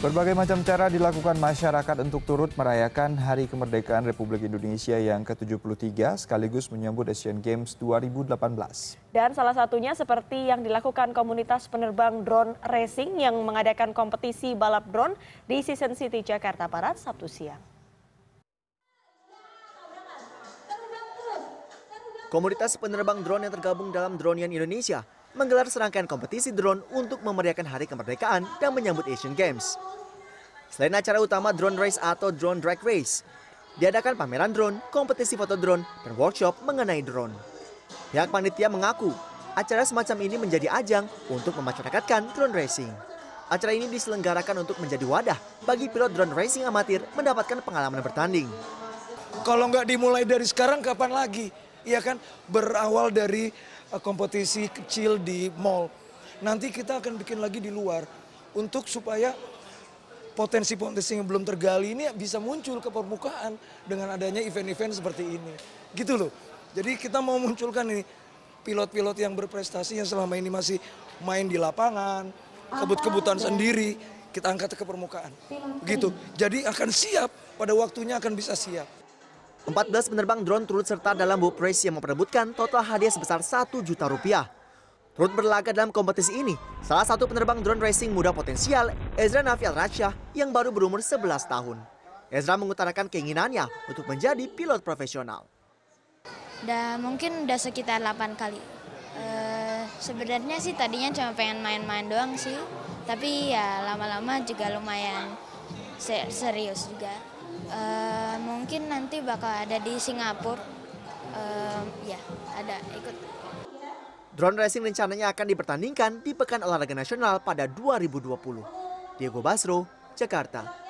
Berbagai macam cara dilakukan masyarakat untuk turut merayakan Hari Kemerdekaan Republik Indonesia yang ke-73 sekaligus menyambut Asian Games 2018. Dan salah satunya seperti yang dilakukan komunitas penerbang drone racing yang mengadakan kompetisi balap drone di Season City Jakarta Barat Sabtu siang. Komunitas penerbang drone yang tergabung dalam Dronian Indonesia menggelar serangkaian kompetisi drone untuk memeriahkan hari kemerdekaan dan menyambut Asian Games. Selain acara utama drone race atau drone drag race, diadakan pameran drone, kompetisi foto drone, dan workshop mengenai drone. Pihak panitia mengaku acara semacam ini menjadi ajang untuk memasyarakatkan drone racing. Acara ini diselenggarakan untuk menjadi wadah bagi pilot drone racing amatir mendapatkan pengalaman bertanding. Kalau nggak dimulai dari sekarang, kapan lagi? Iya kan? Berawal dari eh, kompetisi kecil di mall. Nanti kita akan bikin lagi di luar untuk supaya potensi-potensi yang belum tergali ini bisa muncul ke permukaan dengan adanya event-event seperti ini. Gitu loh. Jadi kita mau munculkan ini pilot-pilot yang berprestasi yang selama ini masih main di lapangan, ah, kebut-kebutan sendiri, kita angkat ke permukaan. Gitu. Jadi akan siap pada waktunya akan bisa siap. 14 penerbang drone turut serta dalam boat race yang memperebutkan total hadiah sebesar 1 juta rupiah. Turut berlaga dalam kompetisi ini, salah satu penerbang drone racing muda potensial, Ezra Nafial Rasyah yang baru berumur 11 tahun. Ezra mengutarakan keinginannya untuk menjadi pilot profesional. Dan mungkin udah sekitar 8 kali. E, sebenarnya sih tadinya cuma pengen main-main doang sih, tapi ya lama-lama juga lumayan serius juga. Eh, mungkin nanti bakal ada di Singapura um, ya ada ikut drone racing rencananya akan dipertandingkan di Pekan Olahraga Nasional pada 2020 Diego Basro Jakarta